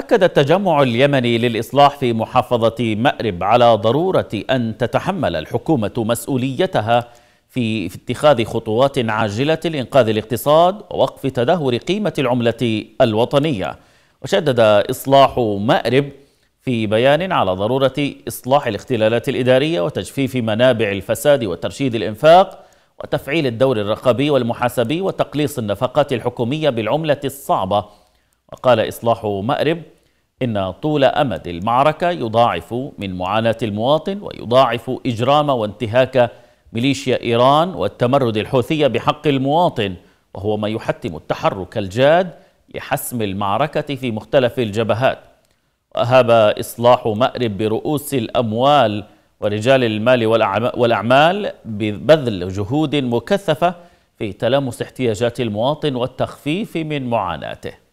أكد التجمع اليمني للإصلاح في محافظة مأرب على ضرورة أن تتحمل الحكومة مسؤوليتها في اتخاذ خطوات عاجلة لإنقاذ الاقتصاد ووقف تدهور قيمة العملة الوطنية وشدد إصلاح مأرب في بيان على ضرورة إصلاح الاختلالات الإدارية وتجفيف منابع الفساد وترشيد الإنفاق وتفعيل الدور الرقابي والمحاسبي وتقليص النفقات الحكومية بالعملة الصعبة وقال إصلاح مأرب إن طول أمد المعركة يضاعف من معاناة المواطن ويضاعف إجرام وانتهاك ميليشيا إيران والتمرد الحوثية بحق المواطن وهو ما يحتم التحرك الجاد لحسم المعركة في مختلف الجبهات وأهاب إصلاح مأرب برؤوس الأموال ورجال المال والأعمال ببذل جهود مكثفة في تلامس احتياجات المواطن والتخفيف من معاناته